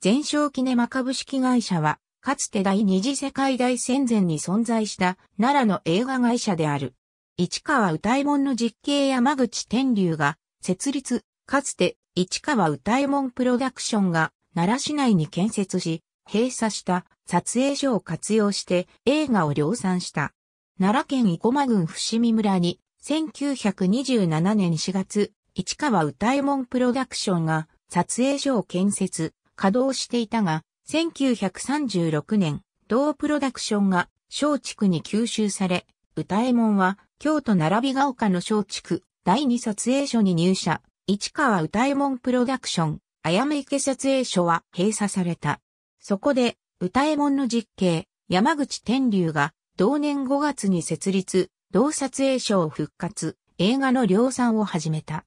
全商キネマ株式会社は、かつて第二次世界大戦前に存在した奈良の映画会社である。市川歌右衛門の実刑山口天竜が設立、かつて市川歌右衛門プロダクションが奈良市内に建設し、閉鎖した撮影所を活用して映画を量産した。奈良県生駒郡伏見村に1927年4月、市川歌右衛門プロダクションが撮影所を建設。稼働していたが、1936年、同プロダクションが松竹に吸収され、歌右衛門は京都並びが丘の松竹第二撮影所に入社、市川歌右衛門プロダクション、あやめ池撮影所は閉鎖された。そこで、歌右衛門の実刑、山口天竜が同年5月に設立、同撮影所を復活、映画の量産を始めた。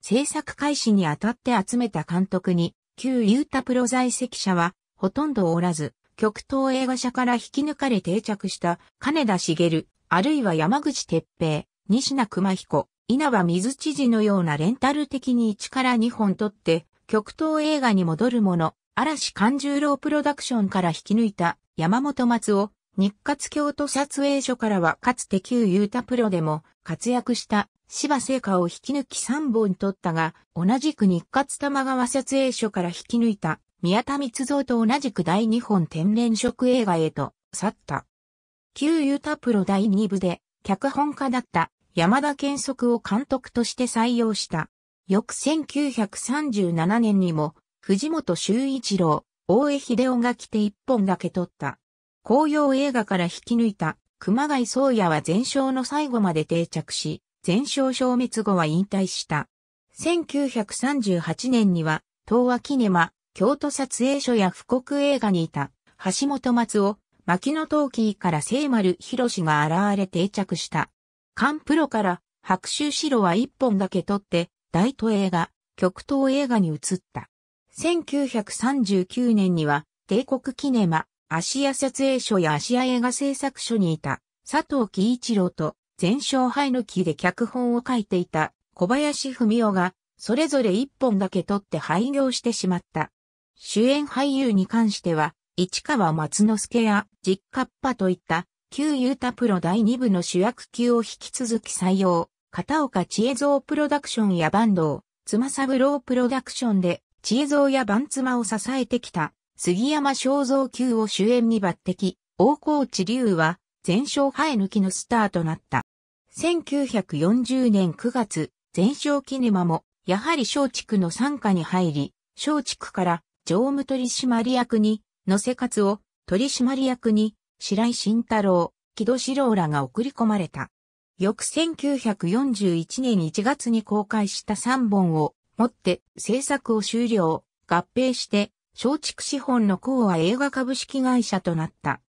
制作開始にあたって集めた監督に、旧ユータプロ在籍者はほとんどおらず、極東映画社から引き抜かれ定着した金田茂、あるいは山口哲平、西名熊彦、稲葉水知事のようなレンタル的に1から2本取って、極東映画に戻るもの、嵐勘十郎プロダクションから引き抜いた山本松尾、日活京都撮影所からはかつて旧ユータプロでも活躍した芝聖火を引き抜き3本取ったが、同じく日活玉川撮影所から引き抜いた宮田光造と同じく第2本天然色映画へと去った。旧ユタプロ第2部で脚本家だった山田健則を監督として採用した。翌1937年にも藤本修一郎、大江秀夫が来て1本だけ撮った。紅葉映画から引き抜いた熊谷宗也は全勝の最後まで定着し、全焼消滅後は引退した。1938年には、東和キネマ、京都撮影所や富国映画にいた、橋本松尾、牧野陶器から聖丸博が現れ定着した。カンプロから白州白は一本だけ取って、大都映画、極東映画に移った。1939年には、帝国キネマ、芦屋撮影所や芦屋映画製作所にいた、佐藤喜一郎と全勝敗抜きで脚本を書いていた小林文夫が、それぞれ一本だけ取って廃業してしまった。主演俳優に関しては、市川松之助や実家っぱといった旧ユータプロ第2部の主役級を引き続き採用、片岡千恵蔵プロダクションやバンド妻三郎プロダクションで、千恵蔵や番妻を支えてきた、杉山正蔵級を主演に抜擢、大河内龍は、全勝生え抜きのスターとなった。1940年9月、全勝キネマも、やはり松竹の参加に入り、松竹から常務取締役に、のせ活を取締役に、白井慎太郎、木戸志郎らが送り込まれた。翌1941年1月に公開した3本をもって制作を終了、合併して、松竹資本の講和映画株式会社となった。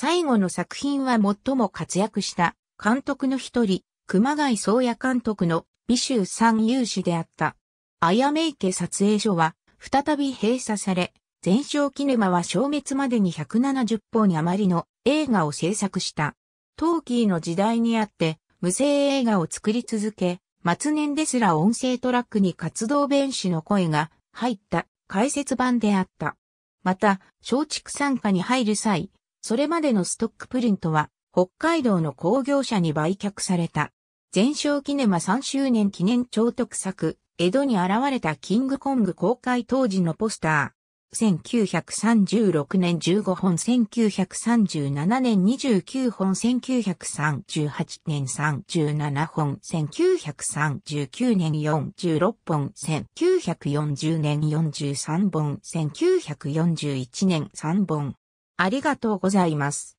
最後の作品は最も活躍した監督の一人、熊谷宗也監督の美州三有志であった。あやめ池撮影所は再び閉鎖され、全焼キネマは消滅までに170本余りの映画を制作した。トーキーの時代にあって無声映画を作り続け、末年ですら音声トラックに活動弁士の声が入った解説版であった。また、松竹参加に入る際、それまでのストックプリントは、北海道の工業者に売却された。全勝キネマ3周年記念超特作、江戸に現れたキングコング公開当時のポスター。1936年15本、1937年29本、1938年37本、1939年46本、1940年43本、1941年3本。ありがとうございます。